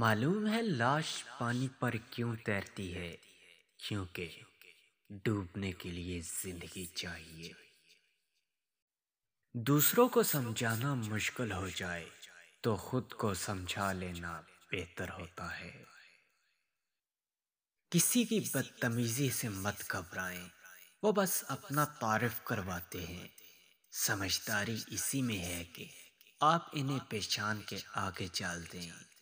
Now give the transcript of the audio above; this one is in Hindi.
मालूम है लाश पानी पर क्यों तैरती है क्योंकि डूबने के लिए जिंदगी चाहिए दूसरों को समझाना मुश्किल हो जाए तो खुद को समझा लेना बेहतर होता है किसी की बदतमीजी से मत घबराएं वो बस अपना तारीफ करवाते हैं समझदारी इसी में है कि आप इन्हें पहचान के आगे चाल दें